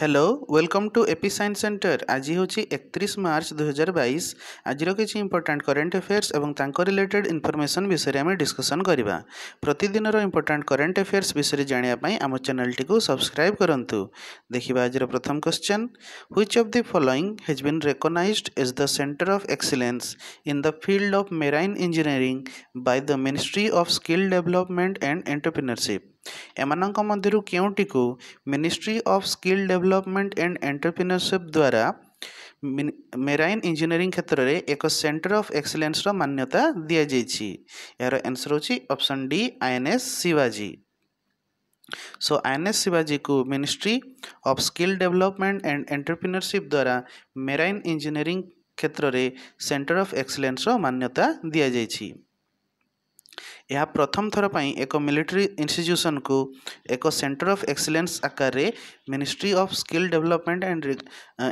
Hello welcome to AP science centre আজি হচ্ছে একত্রিশ মার্চ দুই হাজার বাইশ আজির কিছু ইম্পর্টাট করেন্ট আফেয়ার্স এবং তাঙ্ক রিলেটেড ইনফরমেসন বিষয়ে আমি ডিসকসন করা প্রতদিনর ইম্পর্টাট করেন্ট আফেয়ার্স বিষয়ে জাঁয়া আম চ্যানেলটি সবসক্রাইব করতু দেখা আজির প্রথম question which of the following has been recognised as the centre of excellence in the field of marine engineering by the ministry of skill development and entrepreneurship ଏମାନଙ୍କ ମଧ୍ୟରୁ କେଉଁଟିକୁ ministry of skill development and entrepreneurship ଦ୍ୱାରା marine engineering କ୍ଷେତ୍ରରେ ଏକ centre of ଏକ୍ସିଲେନ୍ସର ମାନ୍ୟତା ଦିଆଯାଇଛି ଏହାର ଆନ୍ସର ହେଉଛି ଅପ୍ସନ୍ ଡି ଆଇଏନ୍ଏସ୍ ଶିବାଜୀ ସୋ ଆଇଏନ୍ଏସ୍ ଶିବାଜୀକୁ ministry of skill development and entrepreneurship ଦ୍ୱାରା ମେରାଇନ୍ ଇଞ୍ଜିନିୟରିଂ କ୍ଷେତ୍ରରେ ସେଣ୍ଟର ଅଫ୍ ଏକ୍ସିଲେନ୍ସର ମାନ୍ୟତା ଦିଆଯାଇଛି ଏହା ପ୍ରଥମ ଥର ପାଇଁ ଏକ ମିଲିଟାରୀ ଇନଷ୍ଟିଚ୍ୟୁସନ୍କୁ ଏକ ସେଣ୍ଟର ଅଫ୍ ଏକ୍ସିଲେନ୍ସ ଆକାରରେ ministry of skill development and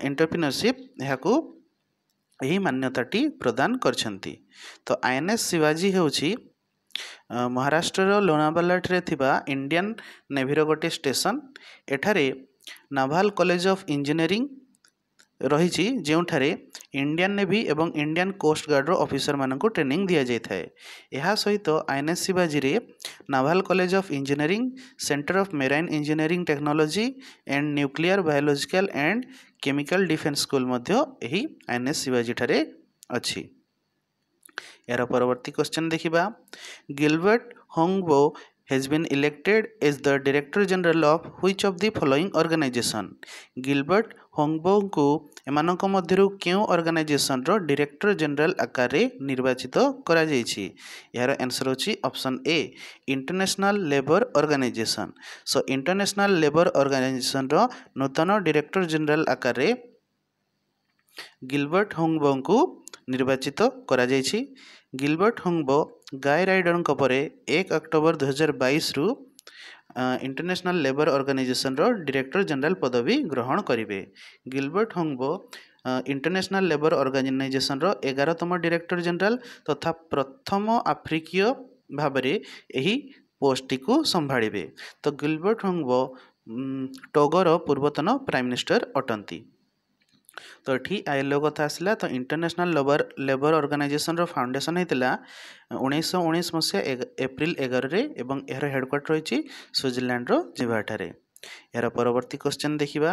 entrepreneurship ଏହାକୁ ଏହି ମାନ୍ୟତାଟି ପ୍ରଦାନ କରିଛନ୍ତି ତ ଆଇଏନ୍ଏସ୍ ଶିବାଜୀ ହେଉଛି ମହାରାଷ୍ଟ୍ରର ଲୋନାବାଲାଠାରେ ଥିବା ଇଣ୍ଡିଆନ୍ ନେଭିର ଗୋଟିଏ ଷ୍ଟେସନ୍ ଏଠାରେ ନାଭାଲ କଲେଜ ଅଫ୍ ଇଞ୍ଜିନିୟରିଂ ରହିଛି ଯେଉଁଠାରେ ଇଣ୍ଡିଆନ୍ ନେଭି ଏବଂ ଇଣ୍ଡିଆନ୍ କୋଷ୍ଟଗାର୍ଡ଼ର ଅଫିସରମାନଙ୍କୁ ଟ୍ରେନିଂ ଦିଆଯାଇଥାଏ ଏହା ସହିତ ଆଇଏନ୍ଏସ୍ ଶିବାଜୀରେ naval college of engineering centre of marine engineering technology and nuclear biological and chemical defence school ମଧ୍ୟ ଏହି ଆଇଏନ୍ଏସ୍ ଶିବାଜୀଠାରେ ଅଛି ଏହାର ପରବର୍ତ୍ତୀ କ୍ୱେଶ୍ଚନ୍ ଦେଖିବା Gilbert Houngbo has been elected as the Director General of which of the following organization? Gilbert ହୋଙ୍ଗବୋଙ୍କୁ ଏମାନଙ୍କ ମଧ୍ୟରୁ କେଉଁ ଅର୍ଗାନାଇଜେସନର ଡିରେକ୍ଟର ଜେନେରାଲ ଆକାରରେ ନିର୍ବାଚିତ କରାଯାଇଛି ଏହାର ଆନ୍ସର ହେଉଛି option A international labour organisation so international labour ଅର୍ଗାନାଇଜେସନର ନୂତନ ଡିରେକ୍ଟର ଜେନେରାଲ ଆକାରରେ ଗିଲବର୍ଟ ହୋଙ୍ଗବୋଙ୍କୁ ନିର୍ବାଚିତ କରାଯାଇଛି ଗିଲବର୍ଟ ହୋଙ୍ଗବୋ ଗାଏ ରାଇଡରଙ୍କ ପରେ ଏକ ଅକ୍ଟୋବର ଦୁଇହଜାର ବାଇଶରୁ ଇଣ୍ଟରନ୍ୟାସନାଲ୍ ଲେବର ଅର୍ଗାନାଇଜେସନ୍ର ଡିରେକ୍ଟର ଜେନେରାଲ ପଦବୀ ଗ୍ରହଣ କରିବେ ଗିଲବର୍ଟ ହଙ୍ଗବୋ ଇଣ୍ଟରନ୍ୟାସନାଲ୍ ଲେବର ଅର୍ଗାନାଇଜେସନ୍ର ଏଗାରତମ ଡିରେକ୍ଟର ଜେନେରାଲ ତଥା ପ୍ରଥମ ଆଫ୍ରିକୀୟ ଭାବରେ ଏହି ପୋଷ୍ଟଟିକୁ ସମ୍ଭାଳିବେ ତ ଗିଲବର୍ଟ ହଙ୍ଗବୋ ଟୋଗୋର ପୂର୍ବତନ ପ୍ରାଇମ୍ ମିନିଷ୍ଟର ଅଟନ୍ତି ତ ଏଠି ଆଇଏଲ୍ଓ କଥା ଆସିଲା ତ ଇଣ୍ଟରନ୍ୟାସନାଲ୍ ଲେବର ଲେବର ଅର୍ଗାନାଇଜେସନ୍ର ଫାଉଣ୍ଡେସନ୍ ହେଇଥିଲା ଉଣେଇଶହ ଉଣେଇଶ ମସିହା ଏପ୍ରିଲ ଏଗାରରେ ଏବଂ ଏହାର ହେଡ଼କ୍ୱାର୍ଟର ରହିଛି ସୁଇଜରଲ୍ୟାଣ୍ଡର ଜିଭାଠାରେ ଏହାର ପରବର୍ତ୍ତୀ କ୍ୱେଶ୍ଚନ୍ ଦେଖିବା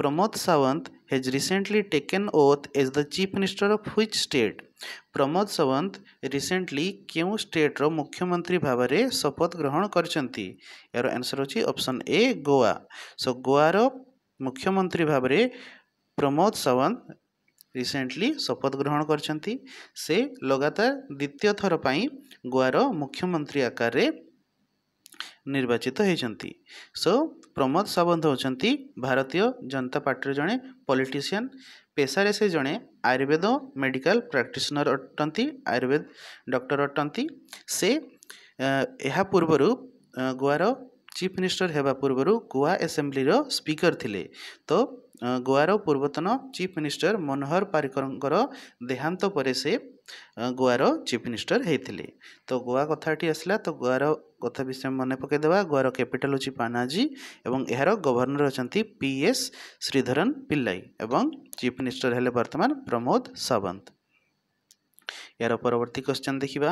Pramod Sawant has recently taken oath as the chief minister of which state Pramod Sawant recently କେଉଁ ଷ୍ଟେଟ୍ର ମୁଖ୍ୟମନ୍ତ୍ରୀ ଭାବରେ ଶପଥ ଗ୍ରହଣ କରିଛନ୍ତି ଏହାର ଆନ୍ସର୍ ହେଉଛି ଅପସନ୍ ଏ ଗୋଆ ସୋ ଗୋଆର ମୁଖ୍ୟମନ୍ତ୍ରୀ ଭାବରେ ପ୍ରମୋଦ ସାୱନ୍ତ ରିସେଣ୍ଟଲି ଶପଥ ଗ୍ରହଣ କରିଛନ୍ତି ସେ ଲଗାତାର ଦ୍ୱିତୀୟ ଥର ପାଇଁ ଗୋଆର ମୁଖ୍ୟମନ୍ତ୍ରୀ ଆକାରରେ ନିର୍ବାଚିତ ହୋଇଛନ୍ତି ସୋ ପ୍ରମୋଦ ସାୱନ୍ତ ହେଉଛନ୍ତି ଭାରତୀୟ ଜନତା ପାର୍ଟିର ଜଣେ ପଲିଟିସିଆନ୍ ପେସାରେ ସେ ଜଣେ ଆୟୁର୍ବେଦ ମେଡ଼ିକାଲ ପ୍ରାକ୍ଟିସନର ଅଟନ୍ତି ଆୟୁର୍ବେଦ ଡକ୍ଟର ଅଟନ୍ତି ସେ ଏହା ପୂର୍ବରୁ ଗୋଆର ଚିଫ୍ ମିନିଷ୍ଟର ହେବା ପୂର୍ବରୁ ଗୋଆ ଆସେମ୍ବ୍ଲିର ସ୍ପିକର ଥିଲେ ତ ଗୋଆର ପୂର୍ବତନ ଚିଫ୍ ମିନିଷ୍ଟର ମନୋହର ପାରିକରଙ୍କର ଦେହାନ୍ତ ପରେ ସେ ଗୋଆର ଚିଫ୍ ମିନିଷ୍ଟର ହେଇଥିଲେ ତ ଗୋଆ କଥାଟି ଆସିଲା ତ ଗୋଆର କଥା ବିଷୟ ମନେ ପକାଇଦେବା ଗୋଆର କ୍ୟାପିଟାଲ ହେଉଛି ପାନାଜୀ ଏବଂ ଏହାର ଗଭର୍ଣ୍ଣର ଅଛନ୍ତି ପି ଏସ୍ ଶ୍ରୀଧରନ ପିଲ୍ଲାଇ ଏବଂ ଚିଫ୍ ମିନିଷ୍ଟର ହେଲେ ବର୍ତ୍ତମାନ ପ୍ରମୋଦ ସାୱନ୍ତ ଏହାର ପରବର୍ତ୍ତୀ କ୍ୱେଶ୍ଚନ୍ ଦେଖିବା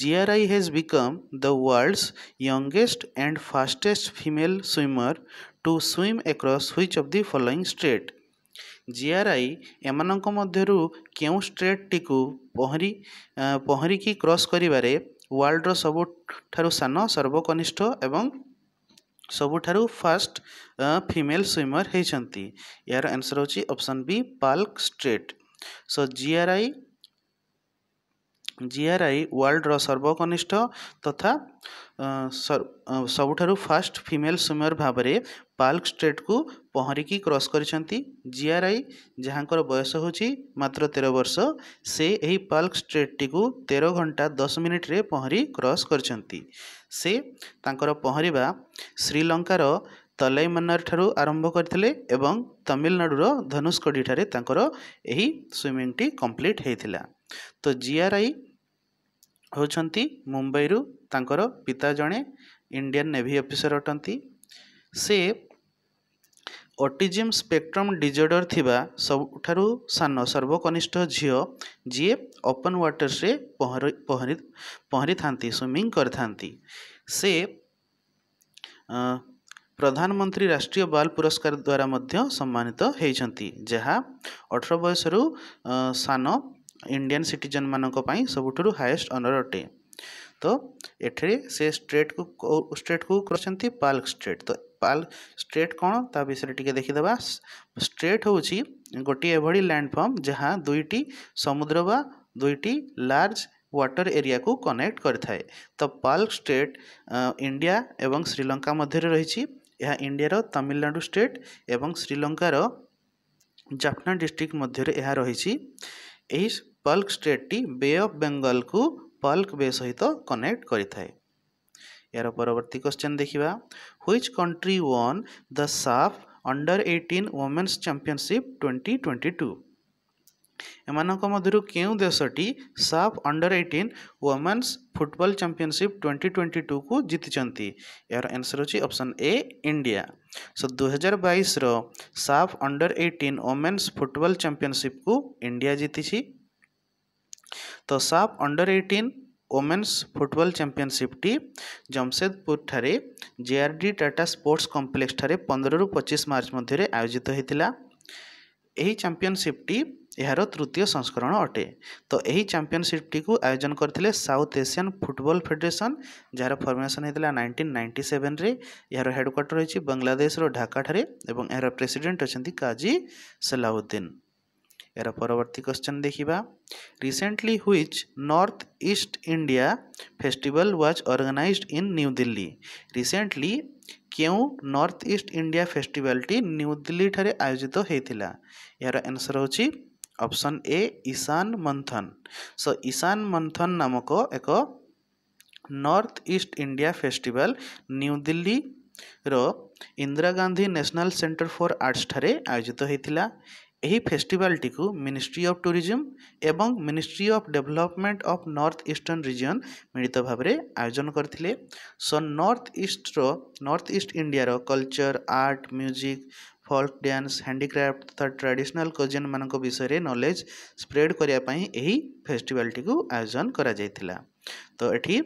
GRI has become the world's youngest and fastest female swimmer to swim across which of the following strait G R I ଏମାନଙ୍କ ମଧ୍ୟରୁ କେଉଁ ଷ୍ଟ୍ରେଟ୍ଟିକୁ ପହଁରି ପହଁରିକି କ୍ରସ୍ କରିବାରେ ୱାର୍ଲଡ଼ର ସବୁଠାରୁ ସାନ ସର୍ବକନିଷ୍ଠ ଏବଂ ସବୁଠାରୁ ଫାଷ୍ଟ ଫିମେଲ୍ ସୁଇମର୍ ହେଇଛନ୍ତି ଏହାର ଆନ୍ସର୍ ହେଉଛି option B Palk strait so G R I GRI ୱାର୍ଲଡ଼ର ସର୍ବକନିଷ୍ଠ ତଥା ସବୁଠାରୁ ଫାଷ୍ଟ ଫିମେଲ୍ ସୁମିୟର ଭାବରେ ପାର୍କ ଷ୍ଟ୍ରେଟ୍କୁ ପହଁରିକି କ୍ରସ୍ କରିଛନ୍ତି ଜିଆରଆଇ ଯାହାଙ୍କର ବୟସ ହେଉଛି ମାତ୍ର ତେର ବର୍ଷ ସେ ଏହି ପାର୍କ ଷ୍ଟ୍ରେଟ୍ଟିକୁ ତେର ଘଣ୍ଟା ଦଶ ମିନିଟ୍ରେ ପହଁରି କ୍ରସ୍ କରିଛନ୍ତି ସେ ତାଙ୍କର ପହଁରିବା ଶ୍ରୀଲଙ୍କାର ତଲାଇମନ୍ନାର ଠାରୁ ଆରମ୍ଭ କରିଥିଲେ ଏବଂ ତାମିଲନାଡ଼ୁର ଧନୁଷ୍କଡ଼ିଠାରେ ତାଙ୍କର ଏହି ସୁଇମିଂଟି କମ୍ପ୍ଲିଟ୍ ହୋଇଥିଲା ତ ଜିଆର୍ଆଇ ହେଉଛନ୍ତି ମୁମ୍ବାଇରୁ ତାଙ୍କର ପିତା ଜଣେ ଇଣ୍ଡିଆନ୍ ନେଭି ଅଫିସର ଅଟନ୍ତି ସେ ଅଟିଜିମ୍ ସ୍ପେକ୍ଟ୍ରମ୍ ଡିଜର୍ଡ଼ର ଥିବା ସବୁଠାରୁ ସାନ ସର୍ବକନିଷ୍ଠ ଝିଅ ଯିଏ ଓପନ୍ ୱାଟର୍ସରେ ପହଁରି ପହଁରି ପହଁରିଥାନ୍ତି ସୁଇମିଂ କରିଥାନ୍ତି ସେ ପ୍ରଧାନମନ୍ତ୍ରୀ ରାଷ୍ଟ୍ରୀୟ ବାଲ ପୁରସ୍କାର ଦ୍ୱାରା ମଧ୍ୟ ସମ୍ମାନିତ ହୋଇଛନ୍ତି ଯାହା ଅଠର ବୟସରୁ ସାନ ଇଣ୍ଡିଆନ୍ ସିଟିଜନ୍ମାନଙ୍କ ପାଇଁ ସବୁଠାରୁ ହାଏଷ୍ଟ ଅନର୍ ଅଟେ ତ ଏଠାରେ ସେ ଷ୍ଟ୍ରେଟ୍କୁ ଷ୍ଟ୍ରେଟ୍କୁ କରିଛନ୍ତି ପାର୍କ ଷ୍ଟ୍ରେଟ୍ ତ ପାର୍କ ଷ୍ଟ୍ରେଟ୍ କ'ଣ ତା ବିଷୟରେ ଟିକେ ଦେଖିଦେବା ଷ୍ଟ୍ରେଟ୍ ହେଉଛି ଗୋଟିଏ ଏଭଳି ଲ୍ୟାଣ୍ଡଫର୍ମ ଯାହା ଦୁଇଟି ସମୁଦ୍ର ବା ଦୁଇଟି ଲାର୍ଜ ୱାଟର ଏରିଆକୁ କନେକ୍ଟ କରିଥାଏ ତ ପାର୍କ ଷ୍ଟେଟ୍ ଇଣ୍ଡିଆ ଏବଂ ଶ୍ରୀଲଙ୍କା ମଧ୍ୟରେ ରହିଛି ଏହା ଇଣ୍ଡିଆର ତାମିଲନାଡ଼ୁ ଷ୍ଟେଟ୍ ଏବଂ ଶ୍ରୀଲଙ୍କାର ଜାଫନା ଡିଷ୍ଟ୍ରିକ୍ଟ ମଧ୍ୟରେ ଏହା ରହିଛି ଏହି ପଲ୍କ ଷ୍ଟେଟ୍ଟି ବେ ଅଫ୍ ବେଙ୍ଗଲକୁ ପଲ୍କ ବେ ସହିତ କନେକ୍ଟ କରିଥାଏ ଏହାର ପରବର୍ତ୍ତୀ କ୍ୱେଶ୍ଚନ୍ ଦେଖିବା which country won the SAFF under eighteen women's championship twenty twenty two ଏମାନଙ୍କ ମଧ୍ୟରୁ କେଉଁ ଦେଶଟି SAFF under eighteen women's football championship twenty twenty ଟୁକୁ ଜିତିଛନ୍ତି ଏହାର ଆନ୍ସର୍ ହେଉଛି ଅପସନ୍ ଏ ଇଣ୍ଡିଆ ସୋ ଦୁଇହଜାର ବାଇଶର SAFF under eighteen women's football ଚାମ୍ପିଅନସିପ୍କୁ ଇଣ୍ଡିଆ ଜିତିଛି ତ SAFF under eighteen women's football ଚାମ୍ପିଅନସିପ୍ଟି ଜମସେଦପୁରଠାରେ J R D Tata sports କମ୍ପ୍ଲେକ୍ସଠାରେ ପନ୍ଦରରୁ ପଚିଶ ମାର୍ଚ୍ଚ ମଧ୍ୟରେ ଆୟୋଜିତ ହୋଇଥିଲା ଏହି ଚାମ୍ପିଅନସିପ୍ଟି ଏହାର ତୃତୀୟ ସଂସ୍କରଣ ଅଟେ ତ ଏହି ଚାମ୍ପିଅନସିପ୍ଟିକୁ ଆୟୋଜନ କରିଥିଲେ ସାଉଥ୍ ଏସିଆନ୍ ଫୁଟବଲ୍ ଫେଡେରେସନ୍ ଯାହାର ଫର୍ମେସନ୍ ହୋଇଥିଲା ନାଇଣ୍ଟିନ୍ ନାଇଣ୍ଟି ସେଭେନ୍ରେ ଏହାର ହେଡ଼କ୍ୱାର୍ଟର ରହିଛି ବାଂଲାଦେଶର ଢାକାଠାରେ ଏବଂ ଏହାର ପ୍ରେସିଡେଣ୍ଟ ଅଛନ୍ତି କାଜି ସଲାହୁଦ୍ଦିନ୍ यार परवर्त क्वेश्चन देखा recently which north east India festival was organise in New Delhi recently क्यों नर्थ ईस्ट इंडिया फेस्टिवल टी न्यू दिल्ली ठार आयोजित होता यार आंसर ऑप्शन ए ईशान मंथन सो ईशान मंथन नामक एक north east India festival New Delhi रो Indira Gandhi national centre for arts ठार आयोजित होता ଏହି ଫେଷ୍ଟିଭାଲଟିକୁ ମିନିଷ୍ଟ୍ରି ଅଫ୍ ଟୁରିଜିମ୍ ଏବଂ ministry of development of north eastern region ମିଳିତ ଭାବରେ ଆୟୋଜନ କରିଥିଲେ so north eastern north east ଇଣ୍ଡିଆର culture art music folk dance handicraft ତଥା ଟ୍ରାଡ଼ିସନାଲ୍ କଜିନ୍ମାନଙ୍କ ବିଷୟରେ ନଲେଜ୍ ସ୍ପ୍ରେଡ଼୍ କରିବା ପାଇଁ ଏହି ଫେଷ୍ଟିଭାଲ୍ଟିକୁ ଆୟୋଜନ କରାଯାଇଥିଲା ତ ଏଠି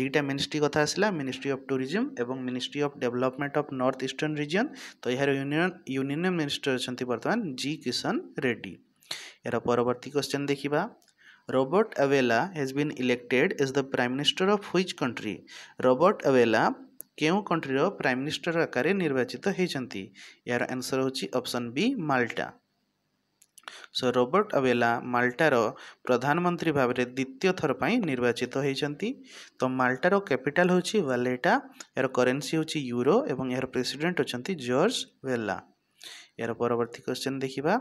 ଦୁଇଟା ମିନିଷ୍ଟ୍ରି କଥା ଆସିଲା ମିନିଷ୍ଟ୍ରି ଅଫ୍ ଟୁରିଜିମ୍ ଏବଂ ministry of development of north eastern region ତ ଏହାର ୟୁନିୟନ୍ ୟୁନିୟନ୍ ମିନିଷ୍ଟର ଅଛନ୍ତି ବର୍ତ୍ତମାନ ଜି କିଶନ ରେଡ୍ଡି ଏହାର ପରବର୍ତ୍ତୀ କ୍ୱେଶ୍ଚନ୍ ଦେଖିବା Robert Avella has been elected as the Prime Minister of which country? Robert Avella କେଉଁ କଣ୍ଟ୍ରିର ପ୍ରାଇମ୍ ମିନିଷ୍ଟର ଆକାରରେ ନିର୍ବାଚିତ ହୋଇଛନ୍ତି ଏହାର ଆନ୍ସର୍ ହେଉଛି option B Malta so Robert Abela ମାଲ୍ଟାର ପ୍ରଧାନମନ୍ତ୍ରୀ ଭାବରେ ଦ୍ୱିତୀୟ ଥର ପାଇଁ ନିର୍ବାଚିତ ହୋଇଛନ୍ତି ତ ମାଲ୍ଟାର କ୍ୟାପିଟାଲ୍ ହେଉଛି ଭାଲେଟା ଏହାର କରେନ୍ସି ହେଉଛି ୟୁରୋ ଏବଂ ଏହାର ପ୍ରେସିଡେଣ୍ଟ ଅଛନ୍ତି ଜର୍ଜ ଭେଲା ଏହାର ପରବର୍ତ୍ତୀ କ୍ୱେଶ୍ଚନ୍ ଦେଖିବା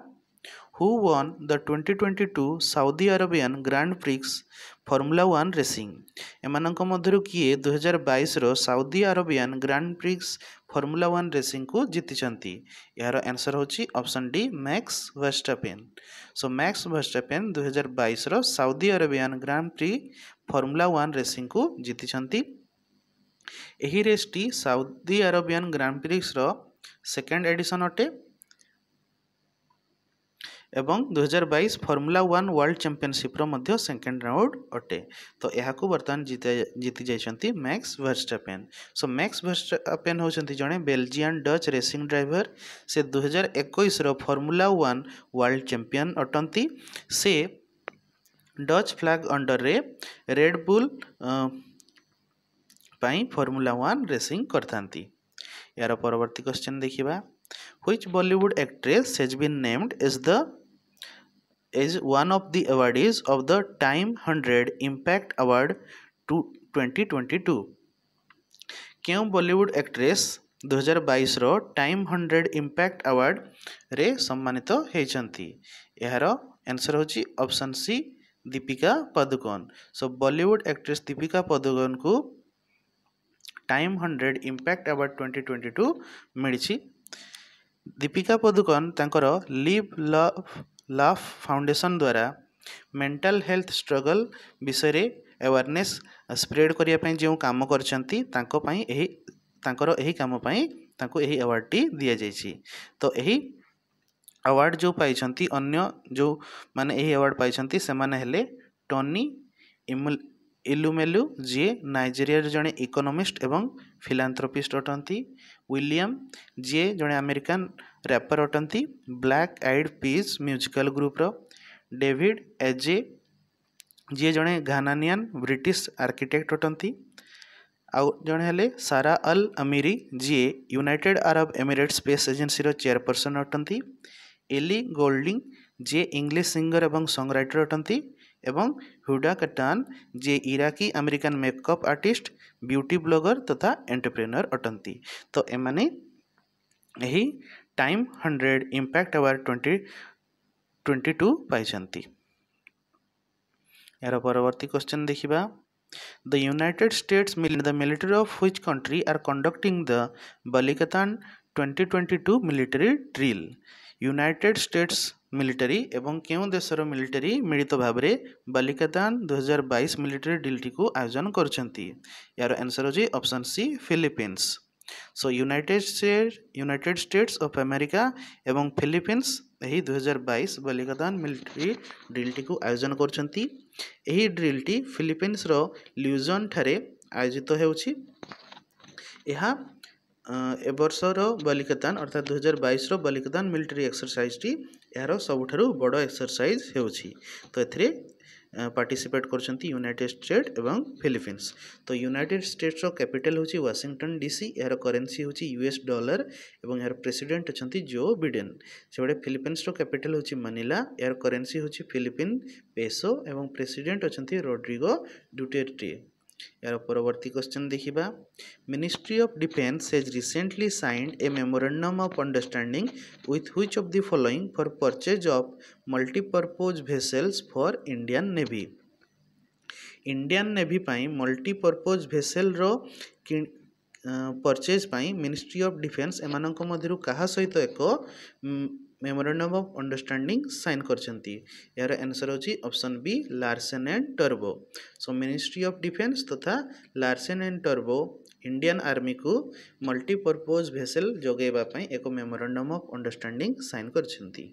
who won the twenty twenty two Saudi Arabian Grand Prix Formula One racing ଏମାନଙ୍କ ମଧ୍ୟରୁ କିଏ ଦୁଇହଜାର ବାଇଶର Saudi Arabian Grand Prix Formula One ରେସିଂକୁ ଜିତିଛନ୍ତି ଏହାର ଆନ୍ସର୍ ହେଉଛି option D Max Verstappen so Max Verstappen ଦୁଇହଜାର ବାଇଶର Saudi Arabian Grand Prix Formula One ରେସିଂକୁ ଜିତିଛନ୍ତି ଏହି ରେସ୍ଟି ସାଉଦି ଆରବିଆନ୍ ଗ୍ରାଣ୍ଡ ପ୍ରିକ୍ସର ସେକେଣ୍ଡ ଏଡ଼ିସନ୍ ଅଟେ ଏବଂ ଦୁଇହଜାର ବାଇଶ ଫର୍ମୁଲା ୱାନ୍ ୱାର୍ଲଡ଼ ଚାମ୍ପିଅନସିପ୍ର ମଧ୍ୟ ସେକେଣ୍ଡ ରାଉଣ୍ଡ ଅଟେ ତ ଏହାକୁ ବର୍ତ୍ତମାନ ଜିତା ଜିତି ଯାଇଛନ୍ତି Max Verstappen so Max Verstappen ହେଉଛନ୍ତି ଜଣେ ବେଲଜିଆନ୍ ଡଚ୍ ରେସିଂ ଡ୍ରାଇଭର ସେ ଦୁଇହଜାର ଏକୋଇଶର ଫର୍ମୁଲା ୱାନ୍ ୱାର୍ଲଡ଼ ଚାମ୍ପିଅନ୍ ଅଟନ୍ତି ସେ ଡଚ୍ ଫ୍ଲାଗ୍ ଅଣ୍ଡରରେ ରେଡ୍ ବୁଲ୍ ପାଇଁ ଫର୍ମୁଲା ୱାନ୍ ରେସିଂ କରିଥାନ୍ତି ଏହାର ପରବର୍ତ୍ତୀ କ୍ୱେଶ୍ଚିନ୍ ଦେଖିବା which bollywood actress has been named as the is one of the awardees of the Time 100 Impact Award to 2022 क्यों बॉलीवुड एक्ट्रेस 2022 रो टाइम 100 इंपैक्ट अवार्ड रे सम्मानित होती यार answer option C Deepika Padukone so Bollywood actress Deepika Padukone को Time 100 impact award टू मिली दीपिका पदुकोन तंकर लिव लव लाफ फाउंडेसन द्वारा मेंटल हेल्थ स्ट्रगल विषय अवेयरने स्प्रेड करने जो कम करवार्डटी दि जाइए तो यही अवार्ड जो पाई अन्य जो मैंने अवार्ड पाई से मैंने टनी इलुमेलु जी नाइजेरिया जड़े इकोनोमिस्ट और फिलान्थ्रोपिस्ट अटंती विलियम जी जड़े आमेरिकान रैपर अटंती Black Eyed Peas musical group David Adjaye ji जो घानानियान ब्रिटिश आर्किटेक्ट अटंती आउ जड़े हेले Sarah Al Amiri ji United Arab Emirates space agency chairperson अटंती Ellie Goulding ji English singer और संग रटर अटंती एवं हुडा कटान जे Iraqi American makeup artist beauty blogger तथा तो एंटरप्रेनर अटंती तो एम Time hundred impact award twenty twenty two पाई यार परवर्त क्वेश्चन देखा the United States the military of which country are conducting the Balikatan twenty twenty two military drill United States ମିଲିଟାରୀ ଏବଂ କେଉଁ ଦେଶର ମିଲିଟାରୀ ମିଳିତ ଭାବରେ ବାଲିକାଦାନ ଦୁଇହଜାର ବାଇଶ ମିଲିଟାରୀ ଡିଲ୍ଟିକୁ ଆୟୋଜନ କରିଛନ୍ତି ଏହାର ଆନ୍ସର୍ ହେଉଛି option C Philippines so United State United States of America ଏବଂ ଫିଲିପିନ୍ସ ଏହି ଦୁଇହଜାର ବାଇଶ ବାଲିକାଦାନ ମିଲିଟାରୀ ଡ୍ରିଲ୍ଟିକୁ ଆୟୋଜନ କରିଛନ୍ତି ଏହି ଡ୍ରିଲ୍ଟି ଫିଲିପିନ୍ସର ଲ୍ୟୁଜନ୍ ଠାରେ ଆୟୋଜିତ ହେଉଛି ଏହା এবর্ষর বালিকাতান অর্থাৎ দুহাজার বাইশর বালিকাতান মিলিটারি এক্সরসাইজটি ଏହାର ସବୁଠାରୁ ବଡ଼ ଏକ୍ସରସାଇଜ୍ ହେଉଛି ତ ଏଥିରେ ପାର୍ଟିସିପେଟ୍ କରୁଛନ୍ତି ୟୁନାଇଟେଡ଼ ଷ୍ଟେଟ୍ ଏବଂ ଫିଲିପିନ୍ସ ତ ୟୁନାଇଟେଡ଼୍ ଷ୍ଟେଟ୍ସର କ୍ୟାପିଟାଲ୍ ହେଉଛି ୱାଶିଂଟନ୍ ଡି ସି ଏହାର କରେନ୍ସି ହେଉଛି ୟୁଏସ୍ ଡଲାର ଏବଂ ଏହାର ପ୍ରେସିଡେଣ୍ଟ ଅଛନ୍ତି ଜୋ ବିଡେନ୍ ସେଭଳି ଫିଲିପିନ୍ସର କ୍ୟାପିଟାଲ୍ ହେଉଛି ମାନିଲା ଏହାର କରେନ୍ସି ହେଉଛି ଫିଲିପିନ୍ ପେସୋ ଏବଂ ପ୍ରେସିଡେଣ୍ଟ ଅଛନ୍ତି ରୋଡ୍ରିଗୋ ଡୁଟେର୍ଟେ ଏହାର ପରବର୍ତ୍ତୀ କ୍ୱେଶ୍ଚନ୍ ଦେଖିବା ministry of defence has recently signed a memorandum of understanding with which of the following for purchase of multipurpose vessels for Indian Navy Indian Navy ପାଇଁ multipurpose ଭେସେଲ୍ର purchase ପାଇଁ ministry of defence ଏମାନଙ୍କ ମଧ୍ୟରୁ କାହା ସହିତ ଏକ memorandum of understanding sign करते यार आंसर हूँ ऑप्शन बी लार्सन एंड टर्बो सो मिनिस्ट्री अफ डिफेन्स तथा लार्सन एंड टर्बो ଇଣ୍ଡିଆନ୍ ଆର୍ମିକୁ ମଲ୍ଟିପର୍ପୋଜ୍ ଭେସେଲ୍ ଯୋଗାଇବା ପାଇଁ ଏକ ମେମୋରାଣ୍ଡମ୍ ଅଫ୍ ଅଣ୍ଡରଷ୍ଟାଣ୍ଡିଂ ସାଇନ୍ କରିଛନ୍ତି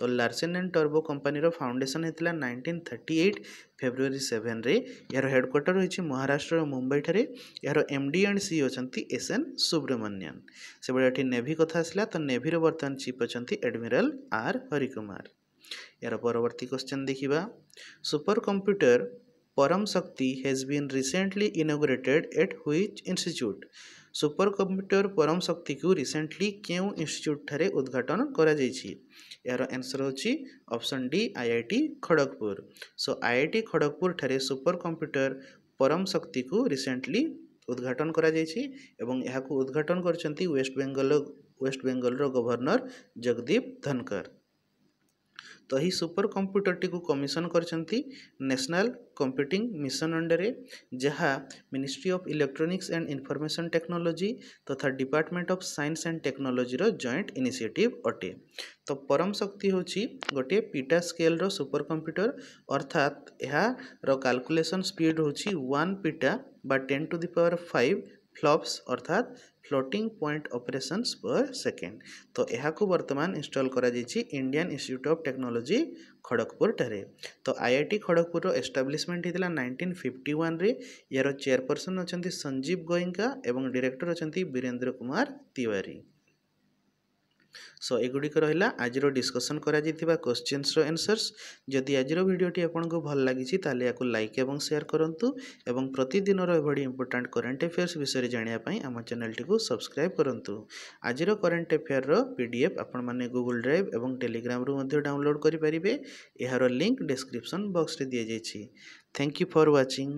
ତ ଲାର୍ସେନ୍ ଆଣ୍ଡ ଟର୍ବୋ କମ୍ପାନୀର ଫାଉଣ୍ଡେସନ୍ ହେଇଥିଲା ନାଇଣ୍ଟିନ୍ ଥାର୍ଟି ଏଇଟ୍ ଫେବୃଆରୀ ସେଭେନ୍ରେ ଏହାର ହେଡ଼କ୍ୱାର୍ଟର ରହିଛି ମହାରାଷ୍ଟ୍ରର ମୁମ୍ବାଇଠାରେ ଏହାର ଏମ୍ ଡି ଆଣ୍ଡ ସି ଅଛନ୍ତି ଏସ୍ ଏନ୍ ସୁବ୍ରମଣ୍ୟନ୍ ସେଭଳି ଏଠି ନେଭି କଥା ଆସିଲା ତ ନେଭିର ବର୍ତ୍ତମାନ ଚିଫ୍ ଅଛନ୍ତି ଆଡମିରାଲ୍ ଆର୍ ହରିକୁମାର ଏହାର ପରବର୍ତ୍ତୀ କ୍ୱେଶ୍ଚନ୍ ଦେଖିବା super computer Param Shakti has been recently inaugurated at which institute? Super computer Param ଶକ୍ତିକୁ ରିସେଣ୍ଟଲି କେଉଁ ଇନଷ୍ଟିଚ୍ୟୁଟ୍ଠାରେ ଉଦ୍ଘାଟନ କରାଯାଇଛି ଏହାର ଆନ୍ସର୍ ହେଉଛି option D IIT Kharagpur so IIT ଖଡ଼ଗପୁରଠାରେ ସୁପର କମ୍ପ୍ୟୁଟର ପରମ ଶକ୍ତିକୁ ରିସେଣ୍ଟଲି ଉଦ୍ଘାଟନ କରାଯାଇଛି ଏବଂ ଏହାକୁ ଉଦ୍ଘାଟନ କରିଛନ୍ତି ୱେଷ୍ଟ ବେଙ୍ଗଲ ୱେଷ୍ଟ ବେଙ୍ଗଲର ଗଭର୍ଣ୍ଣର ଜଗଦୀପ ଧନକର तो यही सुपर कंप्यूटर टी कमिशन करेसनाल कंप्यूटिंग मिशन अंडर जहाँ ministry of electronics and information technology तथा department of science and technology joint initiative अटे तो परम शक्ति हूँ गोटे पिटा स्केल सुपर कंप्यूटर अर्थात यार कालकुलेसन स्पीड हूँ वन पिटा बा ten to the power five flops अर्थात floating point operations per second तो यह बर्तमान इनस्टल कर Indian institute of technology Kharagpur ठारे तो आईआईटी खड़गपुर एस्टाब्लीशमेंट होता नाइंटीन फिफ्टी वन यार चेयरपर्सन अच्छा संजीव गोयंका और डिरेक्टर अच्छा वीरेंद्र कुमार तिवारी সো এগুড়ি রহলা আজির ডিসকসন করা কোশ্চিন্সর এনসর্স যদি আজির ভিডিওটি আপনার ভাল লাগিছি তাহলে এখন লাইক এবং সেয়ার করতু এবং প্রতিদিনর এভাবে ইম্পর্টাট করেন্ট আফেয়ার্স বিষয়ে জাঁয়া আম চ্যানেলটি সবসক্রাইব করতু আজির করেন্ট আফেয়ার পিডিএফ আপনার গুগল ড্রাইভ এবং টেলিগ্রামু ডাউনলোড করে পারে এর লিঙ্ক ডেসক্রিপশন বক্সরে দিয়ে যাই থ্যাংক ইউ ফর ওয়াচিং